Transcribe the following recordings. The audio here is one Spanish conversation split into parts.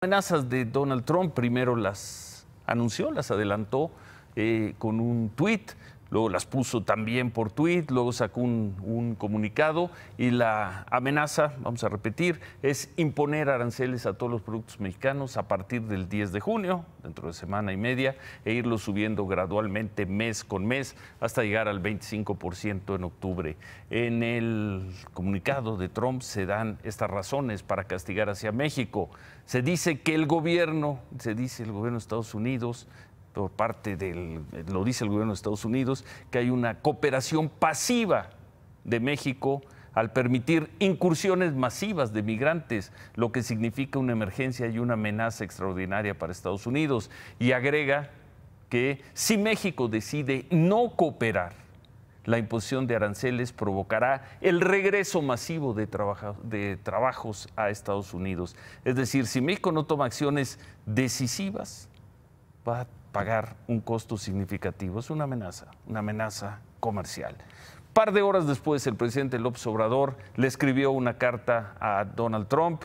amenazas de Donald Trump primero las anunció, las adelantó eh, con un tuit, luego las puso también por tweet, luego sacó un, comunicado y la amenaza, vamos a repetir, es imponer aranceles a todos los productos mexicanos a partir del 10 de junio, dentro de semana y media, e irlo subiendo gradualmente mes con mes hasta llegar al 25% en octubre. En el comunicado de Trump se dan estas razones para castigar hacia México. Se dice que el gobierno, se dice el gobierno de Estados Unidos, por parte del, lo dice el gobierno de Estados Unidos, que hay una cooperación pasiva de México al permitir incursiones masivas de migrantes, lo que significa una emergencia y una amenaza extraordinaria para Estados Unidos. Y agrega que si México decide no cooperar, la imposición de aranceles provocará el regreso masivo de, de trabajos a Estados Unidos. Es decir, si México no toma acciones decisivas, va a pagar un costo significativo. Es una amenaza, una amenaza comercial. Par de horas después, el presidente López Obrador le escribió una carta a Donald Trump.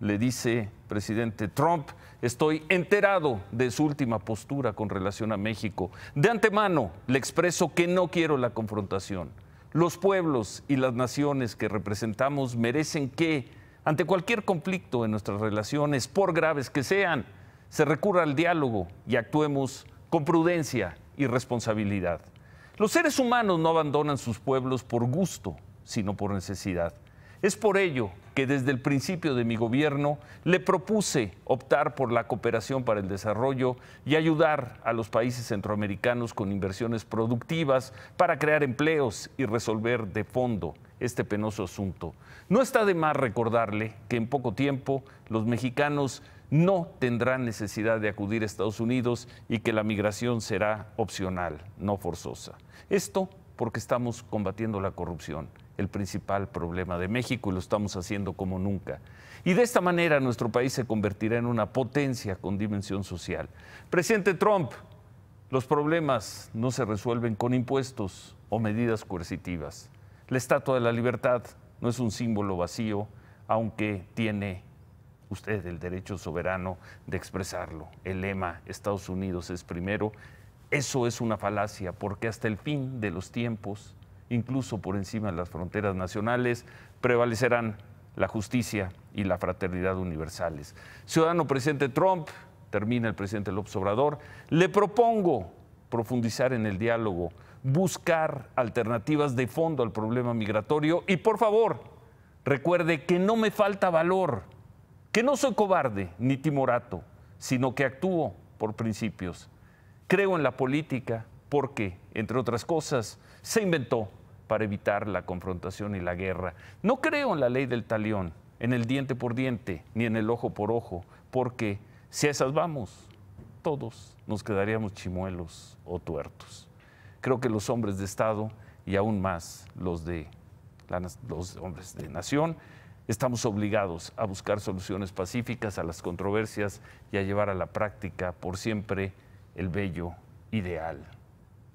Le dice, presidente Trump, estoy enterado de su última postura con relación a México. De antemano le expreso que no quiero la confrontación. Los pueblos y las naciones que representamos merecen que, ante cualquier conflicto en nuestras relaciones, por graves que sean, se recurra al diálogo y actuemos con prudencia y responsabilidad. Los seres humanos no abandonan sus pueblos por gusto, sino por necesidad. Es por ello que desde el principio de mi gobierno le propuse optar por la cooperación para el desarrollo y ayudar a los países centroamericanos con inversiones productivas para crear empleos y resolver de fondo este penoso asunto. No está de más recordarle que en poco tiempo los mexicanos no tendrán necesidad de acudir a Estados Unidos y que la migración será opcional, no forzosa. Esto porque estamos combatiendo la corrupción, el principal problema de México y lo estamos haciendo como nunca. Y de esta manera nuestro país se convertirá en una potencia con dimensión social. Presidente Trump, los problemas no se resuelven con impuestos o medidas coercitivas. La Estatua de la Libertad no es un símbolo vacío, aunque tiene usted el derecho soberano de expresarlo. El lema Estados Unidos es primero, eso es una falacia, porque hasta el fin de los tiempos, incluso por encima de las fronteras nacionales, prevalecerán la justicia y la fraternidad universales. Ciudadano presidente Trump, termina el presidente López Obrador, le propongo profundizar en el diálogo, buscar alternativas de fondo al problema migratorio y por favor, recuerde que no me falta valor que no soy cobarde ni timorato, sino que actúo por principios. Creo en la política porque, entre otras cosas, se inventó para evitar la confrontación y la guerra. No creo en la ley del talión, en el diente por diente, ni en el ojo por ojo, porque si a esas vamos, todos nos quedaríamos chimuelos o tuertos. Creo que los hombres de Estado y aún más los de los hombres de nación Estamos obligados a buscar soluciones pacíficas a las controversias y a llevar a la práctica por siempre el bello ideal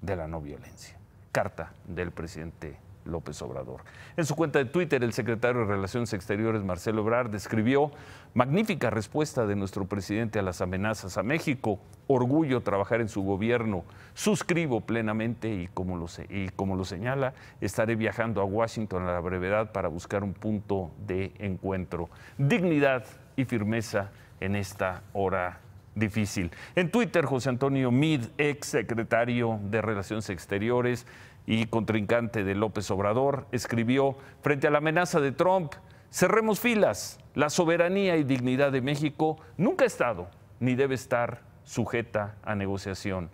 de la no violencia. Carta del presidente López Obrador. En su cuenta de Twitter, el secretario de Relaciones Exteriores, Marcelo Ebrard, describió magnífica respuesta de nuestro presidente a las amenazas a México. Orgullo trabajar en su gobierno. Suscribo plenamente y como lo, y como lo señala, estaré viajando a Washington a la brevedad para buscar un punto de encuentro. Dignidad y firmeza en esta hora difícil. En Twitter, José Antonio Mid, ex secretario de Relaciones Exteriores, y contrincante de López Obrador, escribió, frente a la amenaza de Trump, cerremos filas, la soberanía y dignidad de México nunca ha estado ni debe estar sujeta a negociación.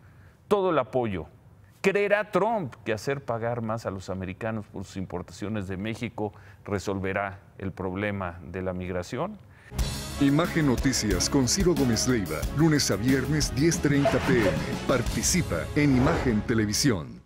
Todo el apoyo. ¿Creerá Trump que hacer pagar más a los americanos por sus importaciones de México resolverá el problema de la migración? Imagen Noticias con Ciro Gómez Leiva, lunes a viernes 10.30 pm. Participa en Imagen Televisión.